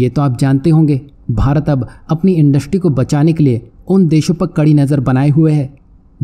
ये तो आप जानते होंगे भारत अब अपनी इंडस्ट्री को बचाने के लिए उन देशों पर कड़ी नज़र बनाए हुए है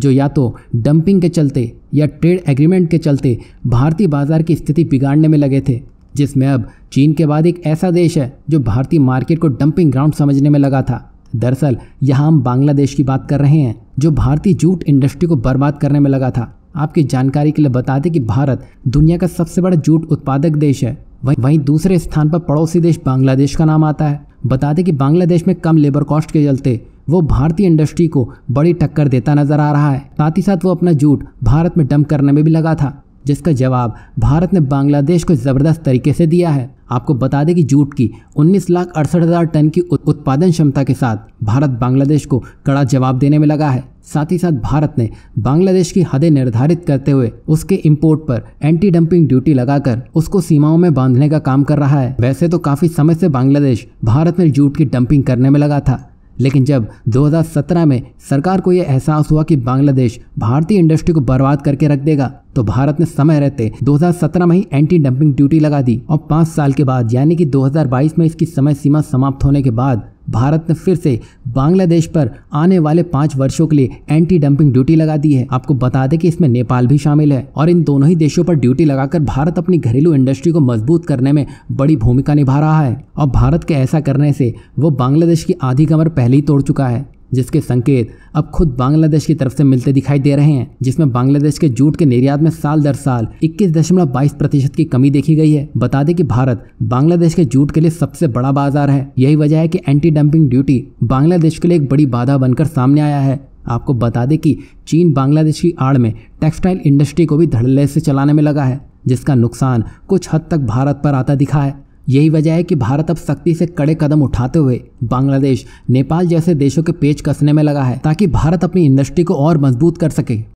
जो या तो डंपिंग के चलते या ट्रेड एग्रीमेंट के चलते भारतीय बाजार की स्थिति बिगाड़ने में लगे थे जिसमें अब चीन के बाद एक ऐसा देश है जो भारतीय मार्केट को डंपिंग ग्राउंड समझने में लगा था दरअसल यहाँ हम बांग्लादेश की बात कर रहे हैं जो भारतीय जूट इंडस्ट्री को बर्बाद करने में लगा था आपकी जानकारी के लिए बता दें कि भारत दुनिया का सबसे बड़ा जूट उत्पादक देश है वहीं वहीं दूसरे स्थान पर पड़ोसी देश बांग्लादेश का नाम आता है बता दें कि बांग्लादेश में कम लेबर कॉस्ट के चलते वो भारतीय इंडस्ट्री को बड़ी टक्कर देता नजर आ रहा है साथ ही साथ वो अपना जूट भारत में डंप करने में भी लगा था जिसका जवाब भारत ने बांग्लादेश को ज़बरदस्त तरीके से दिया है आपको बता दें कि जूट की उन्नीस लाख अड़सठ हज़ार टन की उत्पादन क्षमता के साथ भारत बांग्लादेश को कड़ा जवाब देने में लगा है साथ ही साथ भारत ने बांग्लादेश की हदें निर्धारित करते हुए उसके इंपोर्ट पर एंटी डंपिंग ड्यूटी लगाकर उसको सीमाओं में बांधने का काम कर रहा है वैसे तो काफ़ी समय से बांग्लादेश भारत में जूट की डंपिंग करने में लगा था लेकिन जब 2017 में सरकार को यह एहसास हुआ कि बांग्लादेश भारतीय इंडस्ट्री को बर्बाद करके रख देगा तो भारत ने समय रहते 2017 में ही एंटी डंपिंग ड्यूटी लगा दी और पाँच साल के बाद यानी कि 2022 में इसकी समय सीमा समाप्त होने के बाद भारत ने फिर से बांग्लादेश पर आने वाले पाँच वर्षों के लिए एंटी डंपिंग ड्यूटी लगा दी है आपको बता दें कि इसमें नेपाल भी शामिल है और इन दोनों ही देशों पर ड्यूटी लगाकर भारत अपनी घरेलू इंडस्ट्री को मजबूत करने में बड़ी भूमिका निभा रहा है और भारत के ऐसा करने से वो बांग्लादेश की आधी कमर पहले ही तोड़ चुका है जिसके संकेत अब खुद बांग्लादेश की तरफ से मिलते दिखाई दे रहे हैं जिसमें बांग्लादेश के जूट के निर्यात में साल दर साल 21.22 प्रतिशत की कमी देखी गई है बता दें कि भारत बांग्लादेश के जूट के लिए सबसे बड़ा बाजार है यही वजह है कि एंटी डंपिंग ड्यूटी बांग्लादेश के लिए एक बड़ी बाधा बनकर सामने आया है आपको बता दें कि चीन बांग्लादेश की आड़ में टेक्सटाइल इंडस्ट्री को भी धड़ल्ले से चलाने में लगा है जिसका नुकसान कुछ हद तक भारत पर आता दिखा है यही वजह है कि भारत अब सख्ती से कड़े कदम उठाते हुए बांग्लादेश नेपाल जैसे देशों के पेच कसने में लगा है ताकि भारत अपनी इंडस्ट्री को और मजबूत कर सके